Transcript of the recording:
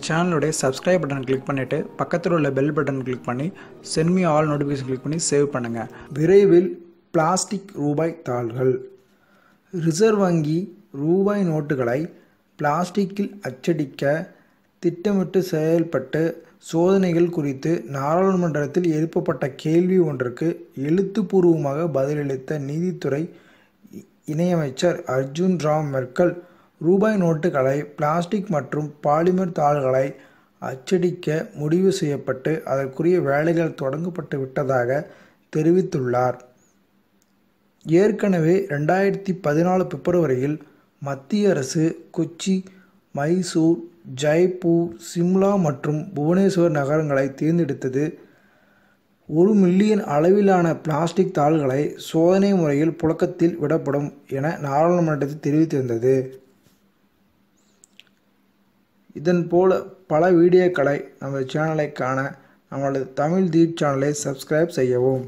எங்கள் சேனலுடைய subscribe button click பண்ணிவிட்டு பக்கத்தில் உள்ள பெல் பட்டன் கிளிக் பண்ணி சென்மி ஆல் நோட்டிஃபிகேஷன் கிளிக் பண்ணி சேவ் பண்ணுங்கள் விரைவில் பிளாஸ்டிக் ரூபாய் தாள்கள் ரிசர்வ் வங்கி ரூபாய் நோட்டுகளை பிளாஸ்டிக்கில் அச்சடிக்க திட்டமிட்டு செயல்பட்டு சோதனைகள் குறித்து நாடாளுமன்றத்தில் எழுப்பப்பட்ட கேள்வி ஒன்றுக்கு எழுத்துப்பூர்வமாக பதிலளித்த நீதித்துறை இணையமைச்சர் அர்ஜுன் ராம் மெர்க்கல் ரூபாய் நோட்டுகளை பிளாஸ்டிக் மற்றும் பாலிமர் தாள்களை அச்சடிக்க முடிவு செய்யப்பட்டு அதற்குரிய வேலைகள் தொடங்கப்பட்டு விட்டதாக தெரிவித்துள்ளார் ஏற்கனவே ரெண்டாயிரத்தி பதினாலு பிப்ரவரியில் மத்திய அரசு கொச்சி மைசூர் ஜெய்ப்பூர் சிம்லா மற்றும் புவனேஸ்வர் நகரங்களை தேர்ந்தெடுத்தது ஒரு மில்லியன் அளவிலான பிளாஸ்டிக் தாள்களை சோதனை முறையில் புழக்கத்தில் விடப்படும் என நாடாளுமன்றத்தில் தெரிவித்திருந்தது இதன் போல் பல வீடியோக்களை நமது சேனலை காண நமது தமிழ் தீப் சேனலை சப்ஸ்கிரைப் செய்யவும்